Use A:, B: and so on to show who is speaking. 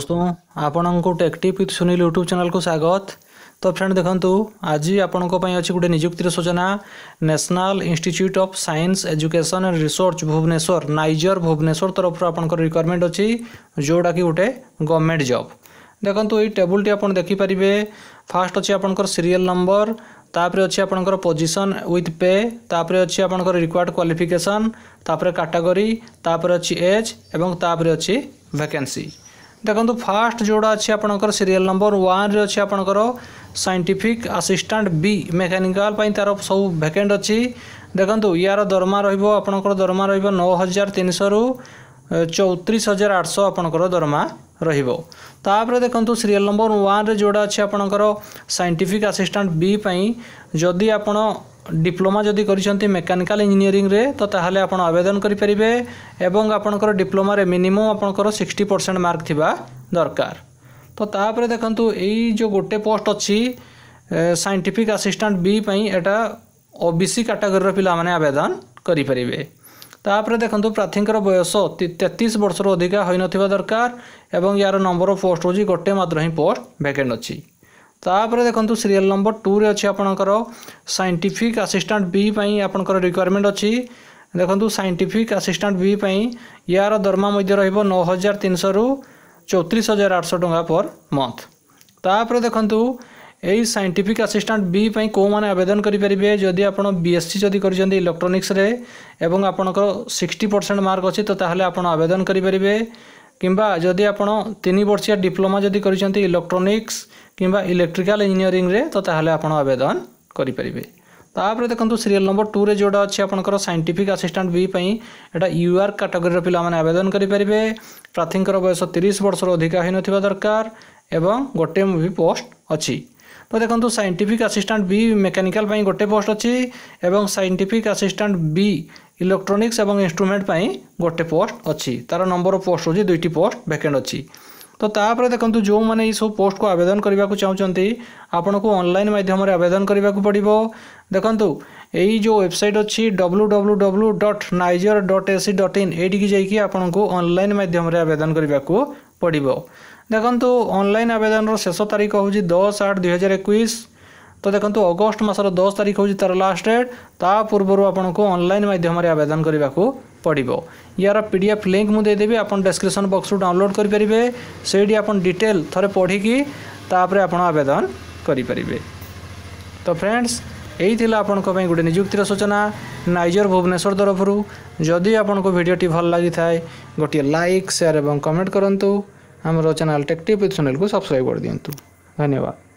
A: दोस्तों आपण को tech tip with Sunil YouTube channel को स्वागत तो फ्रेंड देखु आज आपण अच्छी गोटे निजुक्तिर सूचना national institute of science education and research Bhubaneswar NISER Bhubaneswar तरफ आपंकर रिक्वयरमेंट अच्छी जोटा कि गोटे गवर्नमेंट जब देखो ये टेबुलटी आप देखिपारे फास्ट अच्छी आपंकर सीरीयल नंबर तापर अच्छी आपंकर पोजिशन विथ पे तापर अच्छी आपंकर रिक्वायर्ड क्वालिफिकेसन तापर कैटेगरी तापर अच्छी एज और तापर अच्छी वैकेंसी ଦେଖନ୍ତୁ ଫାର୍ଷ୍ଟ ଯେଉଁଟା ଅଛି ଆପଣଙ୍କର ସିରିଏଲ୍ ନମ୍ବର ୱାନ୍ରେ ଅଛି ଆପଣଙ୍କର ସାଇଣ୍ଟିଫିକ୍ ଆସିଷ୍ଟାଣ୍ଟ ବି ମେକାନିକାଲ ପାଇଁ ତା'ର ସବୁ ଭ୍ୟାକେଣ୍ଟ ଅଛି ଦେଖନ୍ତୁ ୟାର ଦରମା ରହିବ ଆପଣଙ୍କର ଦରମା ରହିବ ନଅ ହଜାର ତିନିଶହରୁ ଚଉତିରିଶ ହଜାର ଆଠଶହ ଆପଣଙ୍କର ଦରମା ରହିବ ତାପରେ ଦେଖନ୍ତୁ ସିରିଏଲ୍ ନମ୍ବର ୱାନ୍ରେ ଯେଉଁଟା ଅଛି ଆପଣଙ୍କର ସାଇଣ୍ଟିଫିକ୍ ଆସିଷ୍ଟାଣ୍ଟ ବି ପାଇଁ ଯଦି ଆପଣ ডিপ্লোমা যদি করছেন মেকানিক্যাল ইঞ্জিনিয়ারিং রে তো তাহলে আপনার আবেদন করে এবং আপনার ডিপ্লোমার মিনিমম আপনার সিক্সটি পরসেন্ট মার্ক থাকা দরকার তো তাপরে দেখুন এই যে গোটে পোস্ট অছি আসিষ্টাট বি এটা ওবিসি পিলা মানে আবেদন করে তাপরে দেখুন প্রার্থীঙ্কর বয়স তেত্রিশ বর্ষর অধিকা হয়ে নথিবা দরকার এবং ইয়ার নম্বর অফ পোস্ট হচ্ছে গোটে মাত্র হি পোস্ট ভ্যাকেন্ট অছি ତାପରେ ଦେଖନ୍ତୁ ସିରିଏଲ୍ ନମ୍ବର ଟୁରେ ଅଛି ଆପଣଙ୍କର ସାଇଣ୍ଟିଫିକ୍ ଆସିଷ୍ଟାଣ୍ଟ ବି ପାଇଁ ଆପଣଙ୍କର ରିକ୍ୱାରମେଣ୍ଟ ଅଛି ଦେଖନ୍ତୁ ସାଇଣ୍ଟିଫିକ୍ ଆସିଷ୍ଟାଣ୍ଟ ବି ପାଇଁ ଏହାର ଦରମା ମଧ୍ୟ ରହିବ ନଅ ହଜାର ତିନିଶହରୁ ଚଉତିରିଶ ହଜାର ଆଠଶହ ଟଙ୍କା ପର୍ ମନ୍ଥ ତାପରେ ଦେଖନ୍ତୁ ଏହି ସାଇଣ୍ଟିଫିକ୍ ଆସିଷ୍ଟାଣ୍ଟ ବି ପାଇଁ କେଉଁମାନେ ଆବେଦନ କରିପାରିବେ ଯଦି ଆପଣ ବି ଏସ୍ ସି ଯଦି କରିଛନ୍ତି ଇଲେକ୍ଟ୍ରୋନିକ୍ସରେ ଏବଂ ଆପଣଙ୍କର ସିକ୍ସଟି ପରସେଣ୍ଟ ମାର୍କ ଅଛି ତ ତାହେଲେ ଆପଣ ଆବେଦନ କରିପାରିବେ কিংবা যদি আপনার তিন বর্ষিয়া ডিপ্লোমা যদি করছেন ইলেকট্রোনিক্স কিংবা ইলেকট্রিকাল ইঞ্জিনিয়রিংরে তো তাহলে আপনার আবেদন করে তাপরে দেখুন সিরিয়াল নম্বর টুরে যেটা অনেক আপনার সাইন্টিফিক আসিষ্টাট বি এটা ইউআর ক্যাটেগোরির পিলা মানে আবেদন করে পেবে প্রার্থীঙ্কর বয়স তিরিশ বর্ষর অধিকা হয়ে নথিবা দরকার এবং গোটে মুভি পোস্ট অছি তো দেখুন সাইন্টিফিক আসিষ্টাট বি মেকানিকাল গোটে পোস্ট অছি এবং সাইন্টিফিক আসিষ্টাট বি इलेक्ट्रोनिक्स और इन्स्ट्रुमेट पर गोटे पोस्ट अच्छी तार नंबर पोस्ट हो दुईट पोस्ट भैकेट अच्छी तो तापर देखूँ जो मैंने ये सब पोस्ट को आवेदन करने को चाहते आपन को अनलाइन मध्यम आवेदन करने को पड़ो देखु जो वेबसाइट अच्छी डब्ल्यू डब्ल्यू डब्ल्यू डट नाइजर dot A C dot in यही आपलन मध्यम आवेदन करने को पड़ो देखु अनलाइन आवेदन रेष तारीख हूँ दस आठ दुई हजार ତ ଦେଖନ୍ତୁ ଅଗଷ୍ଟ ମାସର ଦଶ ତାରିଖ ହେଉଛି ତା'ର ଲାଷ୍ଟ ଡେଟ୍ ତା ପୂର୍ବରୁ ଆପଣଙ୍କୁ ଅନଲାଇନ୍ ମାଧ୍ୟମରେ ଆବେଦନ କରିବାକୁ ପଡ଼ିବ ୟାର ପି ଡି ଏଫ୍ ଲିଙ୍କ୍ ମୁଁ ଦେଇଦେବି ଆପଣ ଡେସ୍କ୍ରିପସନ୍ ବକ୍ସରୁ ଡାଉନଲୋଡ଼୍ କରିପାରିବେ ସେଇଠି ଆପଣ ଡିଟେଲ୍ ଥରେ ପଢ଼ିକି ତାପରେ ଆପଣ ଆବେଦନ କରିପାରିବେ ତ ଫ୍ରେଣ୍ଡସ୍ ଏହି ଥିଲା ଆପଣଙ୍କ ପାଇଁ ଗୋଟେ ନିଯୁକ୍ତିର ସୂଚନା ନାଇଜର ଭୁବନେଶ୍ୱର ତରଫରୁ ଯଦି ଆପଣଙ୍କୁ ଭିଡ଼ିଓଟି ଭଲ ଲାଗିଥାଏ ଗୋଟିଏ ଲାଇକ୍ ସେୟାର ଏବଂ କମେଣ୍ଟ କରନ୍ତୁ ଆମର ଚ୍ୟାନେଲ୍ ଟେକ୍ଟିଭ୍ ୱିଥ୍ ସୁନୀଲକୁ ସବସ୍କ୍ରାଇବ୍ କରିଦିଅନ୍ତୁ ଧନ୍ୟବାଦ